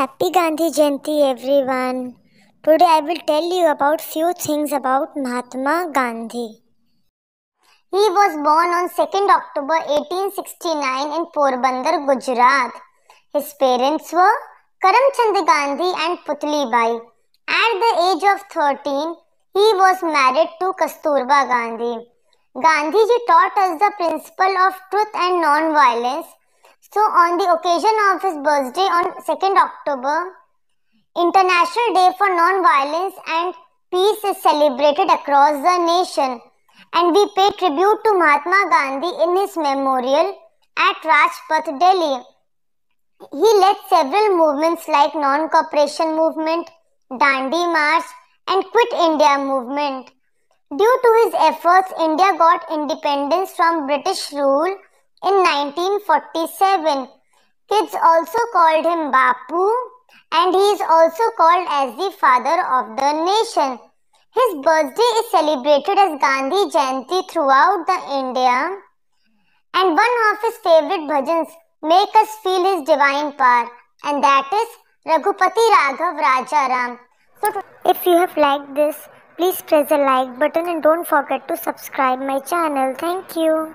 Happy Gandhi Jayanti everyone. Today I will tell you about few things about Mahatma Gandhi. He was born on 2nd October 1869 in Porbandar, Gujarat. His parents were Karamchand Gandhi and Putli Bai. At the age of 13, he was married to Kasturba Gandhi. Gandhi ji taught us the principle of truth and non-violence so, on the occasion of his birthday on 2nd October, International Day for Non-Violence and Peace is celebrated across the nation and we pay tribute to Mahatma Gandhi in his memorial at Rajpath, Delhi. He led several movements like Non-Cooperation Movement, Dandi March and Quit India Movement. Due to his efforts, India got independence from British rule in 1947, kids also called him Bapu and he is also called as the father of the nation. His birthday is celebrated as Gandhi Jayanti throughout the India and one of his favorite bhajans make us feel his divine power and that is Raghupati Raghav Ram. So if you have liked this, please press the like button and don't forget to subscribe my channel. Thank you.